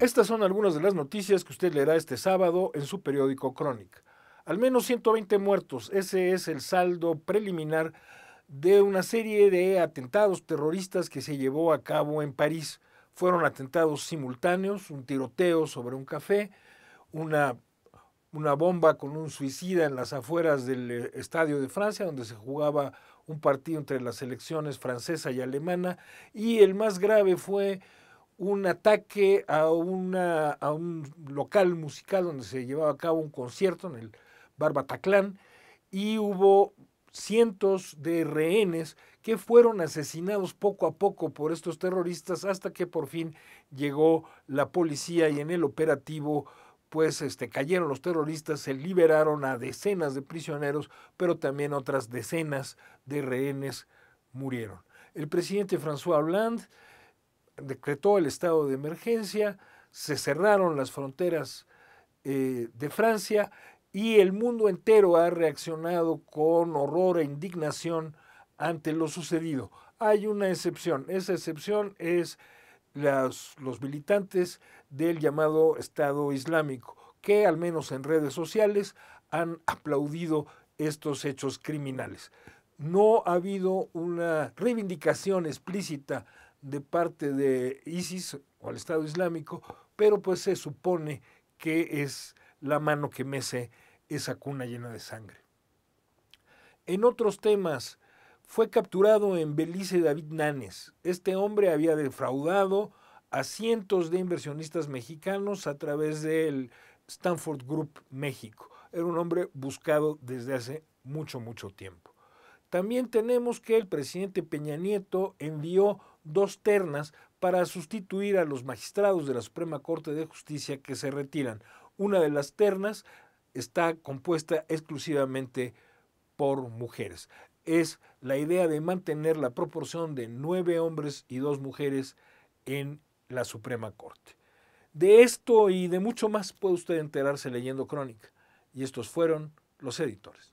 Estas son algunas de las noticias que usted leerá este sábado en su periódico Crónica. Al menos 120 muertos, ese es el saldo preliminar de una serie de atentados terroristas que se llevó a cabo en París. Fueron atentados simultáneos, un tiroteo sobre un café, una una bomba con un suicida en las afueras del eh, Estadio de Francia, donde se jugaba un partido entre las selecciones francesa y alemana, y el más grave fue un ataque a, una, a un local musical donde se llevaba a cabo un concierto en el Bar y hubo cientos de rehenes que fueron asesinados poco a poco por estos terroristas hasta que por fin llegó la policía y en el operativo pues cayeron los terroristas, se liberaron a decenas de prisioneros, pero también otras decenas de rehenes murieron. El presidente François Hollande decretó el estado de emergencia, se cerraron las fronteras eh, de Francia y el mundo entero ha reaccionado con horror e indignación ante lo sucedido. Hay una excepción, esa excepción es las, los militantes del llamado Estado Islámico, que al menos en redes sociales han aplaudido estos hechos criminales. No ha habido una reivindicación explícita de parte de ISIS o al Estado Islámico, pero pues se supone que es la mano que mece esa cuna llena de sangre. En otros temas fue capturado en Belice David Nanes. Este hombre había defraudado a cientos de inversionistas mexicanos a través del Stanford Group México. Era un hombre buscado desde hace mucho, mucho tiempo. También tenemos que el presidente Peña Nieto envió dos ternas para sustituir a los magistrados de la Suprema Corte de Justicia que se retiran. Una de las ternas está compuesta exclusivamente por mujeres es la idea de mantener la proporción de nueve hombres y dos mujeres en la Suprema Corte. De esto y de mucho más puede usted enterarse leyendo Crónica. Y estos fueron los editores.